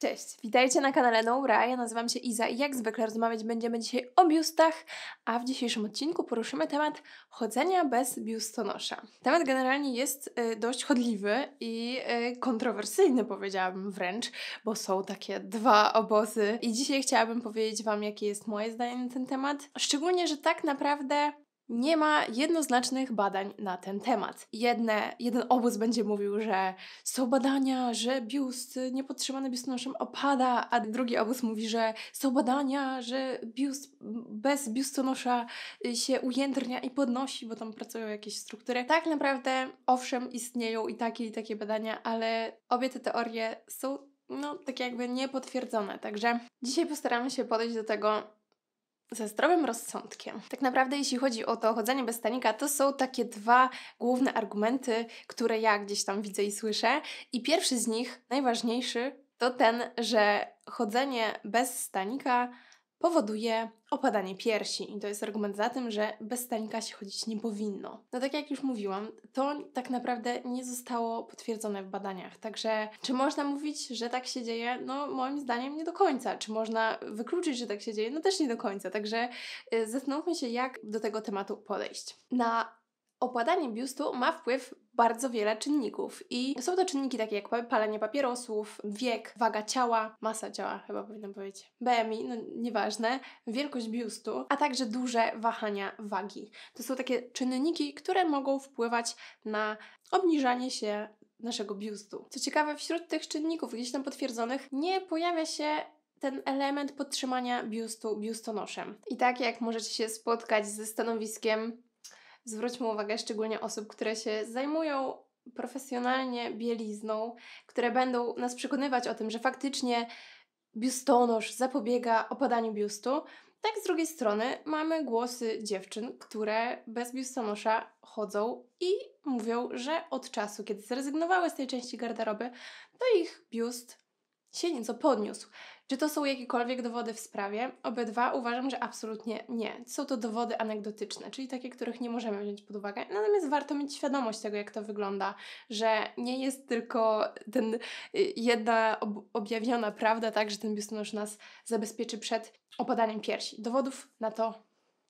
Cześć, witajcie na kanale Noura, ja nazywam się Iza i jak zwykle rozmawiać będziemy dzisiaj o biustach, a w dzisiejszym odcinku poruszymy temat chodzenia bez biustonosza. Temat generalnie jest y, dość chodliwy i y, kontrowersyjny powiedziałabym wręcz, bo są takie dwa obozy i dzisiaj chciałabym powiedzieć Wam jakie jest moje zdanie na ten temat, szczególnie, że tak naprawdę nie ma jednoznacznych badań na ten temat. Jedne, jeden obóz będzie mówił, że są badania, że biust, niepodtrzymany biustonoszem opada, a drugi obóz mówi, że są badania, że biust bez biustonosza y, się ujędrnia i podnosi, bo tam pracują jakieś struktury. Tak naprawdę, owszem, istnieją i takie, i takie badania, ale obie te teorie są no, tak jakby niepotwierdzone. Także dzisiaj postaramy się podejść do tego ze zdrowym rozsądkiem. Tak naprawdę, jeśli chodzi o to chodzenie bez stanika, to są takie dwa główne argumenty, które ja gdzieś tam widzę i słyszę. I pierwszy z nich, najważniejszy, to ten, że chodzenie bez stanika powoduje opadanie piersi i to jest argument za tym, że bez stanika się chodzić nie powinno. No tak jak już mówiłam, to tak naprawdę nie zostało potwierdzone w badaniach, także czy można mówić, że tak się dzieje? No moim zdaniem nie do końca. Czy można wykluczyć, że tak się dzieje? No też nie do końca, także y, zastanówmy się jak do tego tematu podejść. Na opadanie biustu ma wpływ bardzo wiele czynników. I są to czynniki takie jak palenie papierosów, wiek, waga ciała, masa ciała, chyba powinnam powiedzieć, BMI, no nieważne, wielkość biustu, a także duże wahania wagi. To są takie czynniki, które mogą wpływać na obniżanie się naszego biustu. Co ciekawe, wśród tych czynników gdzieś tam potwierdzonych nie pojawia się ten element podtrzymania biustu biustonoszem. I tak jak możecie się spotkać ze stanowiskiem zwróćmy uwagę szczególnie osób, które się zajmują profesjonalnie bielizną, które będą nas przekonywać o tym, że faktycznie biustonosz zapobiega opadaniu biustu. Tak z drugiej strony mamy głosy dziewczyn, które bez biustonosza chodzą i mówią, że od czasu, kiedy zrezygnowały z tej części garderoby, to ich biust się nieco podniósł. Czy to są jakiekolwiek dowody w sprawie? Obydwa uważam, że absolutnie nie. Są to dowody anegdotyczne, czyli takie, których nie możemy wziąć pod uwagę. Natomiast warto mieć świadomość tego, jak to wygląda, że nie jest tylko ten y, jedna objawiona prawda, tak, że ten biustonosz nas zabezpieczy przed opadaniem piersi. Dowodów na to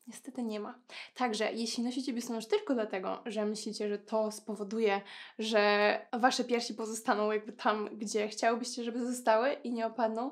Niestety nie ma. Także jeśli nosicie biustonosz tylko dlatego, że myślicie, że to spowoduje, że wasze piersi pozostaną jakby tam, gdzie chciałybyście, żeby zostały i nie opadną,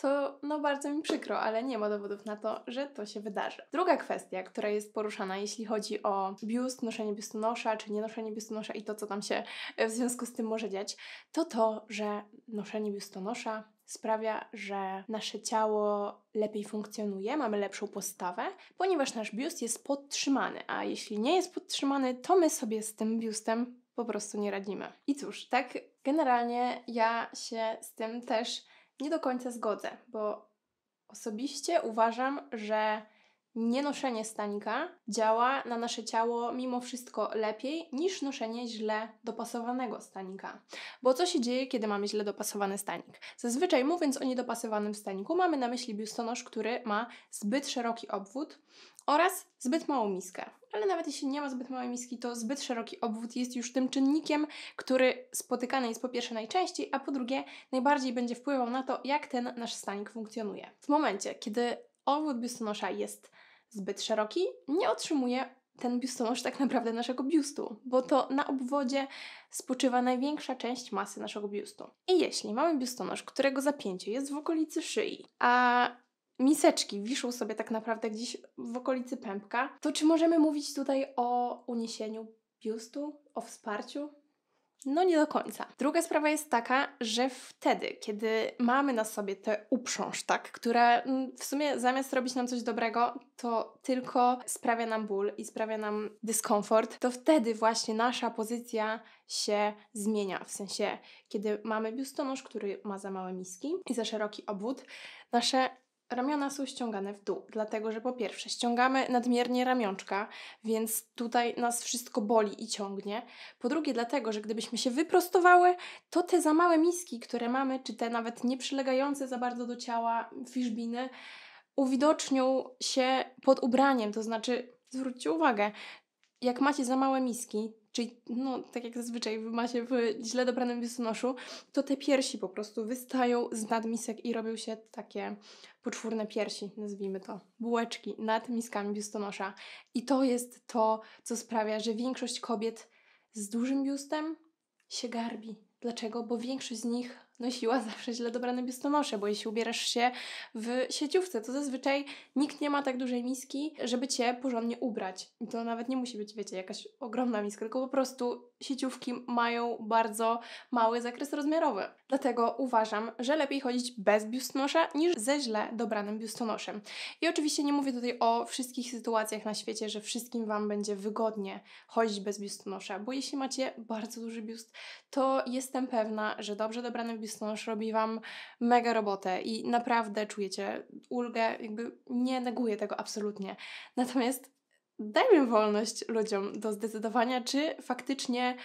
to no bardzo mi przykro, ale nie ma dowodów na to, że to się wydarzy. Druga kwestia, która jest poruszana, jeśli chodzi o biust, noszenie biustonosza, czy nie noszenie biustonosza i to, co tam się e, w związku z tym może dziać, to to, że noszenie biustonosza sprawia, że nasze ciało lepiej funkcjonuje, mamy lepszą postawę, ponieważ nasz biust jest podtrzymany, a jeśli nie jest podtrzymany, to my sobie z tym biustem po prostu nie radzimy. I cóż, tak generalnie ja się z tym też nie do końca zgodzę, bo osobiście uważam, że nienoszenie stanika działa na nasze ciało mimo wszystko lepiej niż noszenie źle dopasowanego stanika. Bo co się dzieje, kiedy mamy źle dopasowany stanik? Zazwyczaj mówiąc o niedopasowanym staniku, mamy na myśli biustonosz, który ma zbyt szeroki obwód oraz zbyt małą miskę. Ale nawet jeśli nie ma zbyt małej miski, to zbyt szeroki obwód jest już tym czynnikiem, który spotykany jest po pierwsze najczęściej, a po drugie najbardziej będzie wpływał na to, jak ten nasz stanik funkcjonuje. W momencie, kiedy obwód biustonosza jest zbyt szeroki, nie otrzymuje ten biustonosz tak naprawdę naszego biustu, bo to na obwodzie spoczywa największa część masy naszego biustu. I jeśli mamy biustonosz, którego zapięcie jest w okolicy szyi, a miseczki wiszą sobie tak naprawdę gdzieś w okolicy pępka, to czy możemy mówić tutaj o uniesieniu biustu, o wsparciu? No nie do końca. Druga sprawa jest taka, że wtedy, kiedy mamy na sobie tę uprząż, tak, która mm, w sumie zamiast robić nam coś dobrego, to tylko sprawia nam ból i sprawia nam dyskomfort, to wtedy właśnie nasza pozycja się zmienia. W sensie, kiedy mamy biustonosz, który ma za małe miski i za szeroki obwód, nasze Ramiona są ściągane w dół, dlatego że po pierwsze ściągamy nadmiernie ramionczka, więc tutaj nas wszystko boli i ciągnie. Po drugie, dlatego że gdybyśmy się wyprostowały, to te za małe miski, które mamy, czy te nawet nieprzylegające za bardzo do ciała fiszbiny, uwidocznią się pod ubraniem. To znaczy, zwróćcie uwagę, jak macie za małe miski, czyli no, tak jak zazwyczaj macie w źle dobranym biustonoszu, to te piersi po prostu wystają z nadmisek i robią się takie poczwórne piersi, nazwijmy to, bułeczki nad miskami biustonosza. I to jest to, co sprawia, że większość kobiet z dużym biustem się garbi. Dlaczego? Bo większość z nich nosiła zawsze źle dobrane biustonosze, bo jeśli ubierasz się w sieciówce, to zazwyczaj nikt nie ma tak dużej miski, żeby cię porządnie ubrać. I to nawet nie musi być, wiecie, jakaś ogromna miska, tylko po prostu sieciówki mają bardzo mały zakres rozmiarowy. Dlatego uważam, że lepiej chodzić bez biustonosza niż ze źle dobranym biustonoszem. I oczywiście nie mówię tutaj o wszystkich sytuacjach na świecie, że wszystkim Wam będzie wygodnie chodzić bez biustonosza, bo jeśli macie bardzo duży biust, to jestem pewna, że dobrze dobrany biustonosz robi Wam mega robotę i naprawdę czujecie ulgę, jakby nie neguję tego absolutnie. Natomiast dajmy wolność ludziom do zdecydowania, czy faktycznie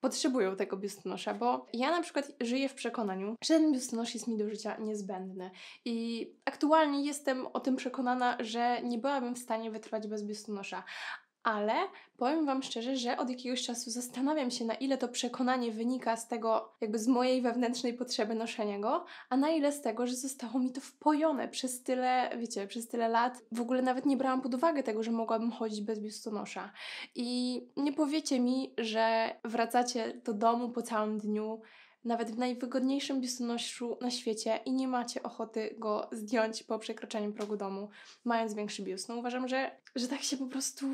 potrzebują tego biustonosza, bo ja na przykład żyję w przekonaniu, że ten biustonosz jest mi do życia niezbędny. I aktualnie jestem o tym przekonana, że nie byłabym w stanie wytrwać bez biustonosza, ale powiem Wam szczerze, że od jakiegoś czasu zastanawiam się, na ile to przekonanie wynika z tego, jakby z mojej wewnętrznej potrzeby noszenia go, a na ile z tego, że zostało mi to wpojone przez tyle, wiecie, przez tyle lat. W ogóle nawet nie brałam pod uwagę tego, że mogłabym chodzić bez biustonosza. I nie powiecie mi, że wracacie do domu po całym dniu nawet w najwygodniejszym biustonoszu na świecie i nie macie ochoty go zdjąć po przekroczeniu progu domu, mając większy biust. No uważam, że, że tak się po prostu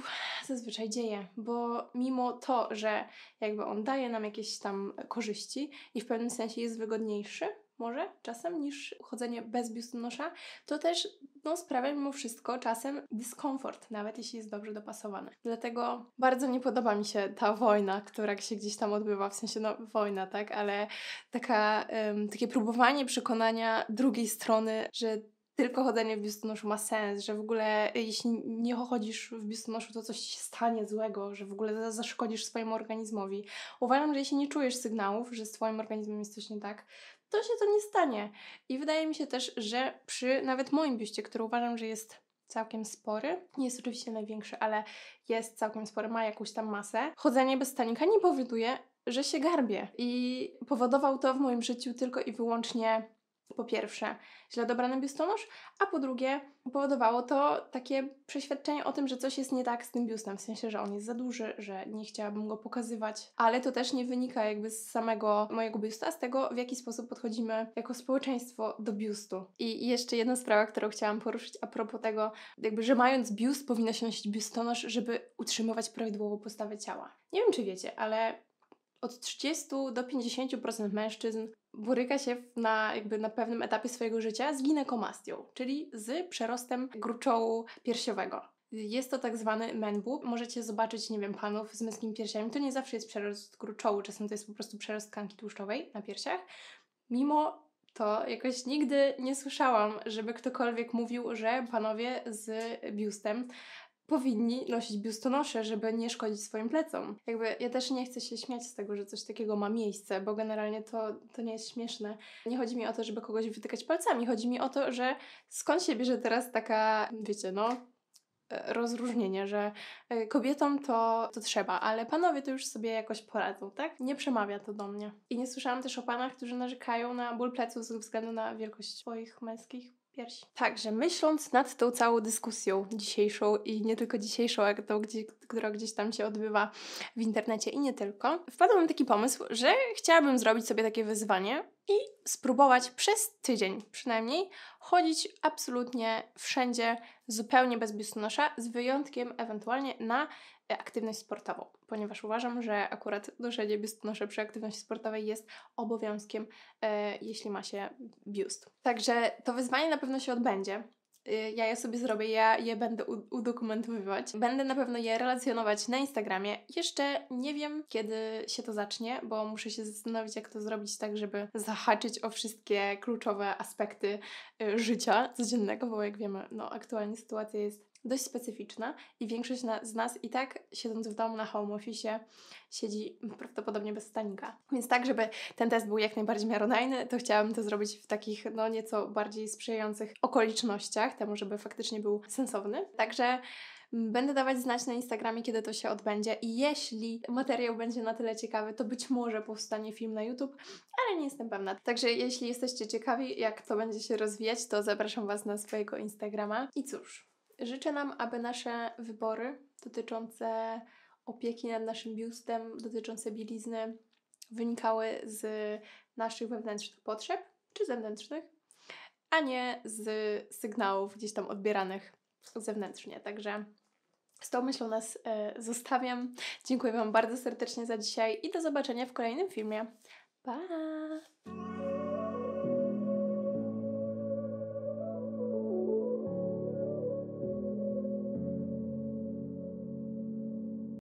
zazwyczaj dzieje, bo mimo to, że jakby on daje nam jakieś tam korzyści i w pewnym sensie jest wygodniejszy, może czasem niż chodzenie bez biustonosza, to też no, sprawia mimo wszystko czasem dyskomfort, nawet jeśli jest dobrze dopasowane. Dlatego bardzo nie podoba mi się ta wojna, która się gdzieś tam odbywa, w sensie no wojna, tak, ale taka, um, takie próbowanie przekonania drugiej strony, że tylko chodzenie w biustonoszu ma sens, że w ogóle e, jeśli nie chodzisz w biustonoszu, to coś się stanie złego, że w ogóle zaszkodzisz swojemu organizmowi. Uważam, że jeśli nie czujesz sygnałów, że z twoim organizmem jest coś nie tak, to się to nie stanie. I wydaje mi się też, że przy nawet moim biuście, który uważam, że jest całkiem spory. Nie jest oczywiście największy, ale jest całkiem spory, ma jakąś tam masę. Chodzenie bez stanika nie powoduje, że się garbie I powodował to w moim życiu tylko i wyłącznie po pierwsze źle dobrany biustonosz, a po drugie powodowało to takie przeświadczenie o tym, że coś jest nie tak z tym biustem, w sensie, że on jest za duży, że nie chciałabym go pokazywać, ale to też nie wynika jakby z samego mojego biusta, z tego w jaki sposób podchodzimy jako społeczeństwo do biustu. I jeszcze jedna sprawa, którą chciałam poruszyć a propos tego, jakby, że mając biust powinno się nosić biustonosz, żeby utrzymywać prawidłową postawę ciała. Nie wiem, czy wiecie, ale od 30 do 50% mężczyzn boryka się na, jakby na pewnym etapie swojego życia z ginekomastią, czyli z przerostem gruczołu piersiowego. Jest to tak zwany man boob. Możecie zobaczyć, nie wiem, panów z męskimi piersiami. To nie zawsze jest przerost gruczołu, czasem to jest po prostu przerost tkanki tłuszczowej na piersiach. Mimo to jakoś nigdy nie słyszałam, żeby ktokolwiek mówił, że panowie z biustem powinni nosić biustonosze, żeby nie szkodzić swoim plecom. Jakby ja też nie chcę się śmiać z tego, że coś takiego ma miejsce, bo generalnie to, to nie jest śmieszne. Nie chodzi mi o to, żeby kogoś wytykać palcami, chodzi mi o to, że skąd się bierze teraz taka, wiecie, no, e, rozróżnienie, że e, kobietom to, to trzeba, ale panowie to już sobie jakoś poradzą, tak? Nie przemawia to do mnie. I nie słyszałam też o panach, którzy narzekają na ból pleców ze względu na wielkość swoich męskich piersi. Także myśląc nad tą całą dyskusją dzisiejszą i nie tylko dzisiejszą, ale tą, gdzie, która gdzieś tam się odbywa w internecie i nie tylko, wpadłem mi taki pomysł, że chciałabym zrobić sobie takie wyzwanie i spróbować przez tydzień przynajmniej chodzić absolutnie wszędzie zupełnie bez biustonosza, z wyjątkiem ewentualnie na aktywność sportową, ponieważ uważam, że akurat noszenie biustonoszy przy aktywności sportowej jest obowiązkiem, e, jeśli ma się biust. Także to wyzwanie na pewno się odbędzie. E, ja je sobie zrobię, ja je będę udokumentowywać. Będę na pewno je relacjonować na Instagramie. Jeszcze nie wiem, kiedy się to zacznie, bo muszę się zastanowić, jak to zrobić tak, żeby zahaczyć o wszystkie kluczowe aspekty e, życia codziennego, bo jak wiemy, no aktualnie sytuacja jest dość specyficzna i większość na, z nas i tak siedząc w domu na home office siedzi prawdopodobnie bez stanika. Więc tak, żeby ten test był jak najbardziej miarodajny, to chciałabym to zrobić w takich no nieco bardziej sprzyjających okolicznościach temu, żeby faktycznie był sensowny. Także mm, Będę dawać znać na Instagramie, kiedy to się odbędzie i jeśli materiał będzie na tyle ciekawy, to być może powstanie film na YouTube, ale nie jestem pewna. Także jeśli jesteście ciekawi, jak to będzie się rozwijać, to zapraszam Was na swojego Instagrama. I cóż, Życzę nam, aby nasze wybory dotyczące opieki nad naszym biustem, dotyczące bielizny, wynikały z naszych wewnętrznych potrzeb czy zewnętrznych, a nie z sygnałów gdzieś tam odbieranych zewnętrznie. Także z tą myślą nas y, zostawiam. Dziękuję Wam bardzo serdecznie za dzisiaj i do zobaczenia w kolejnym filmie. Pa!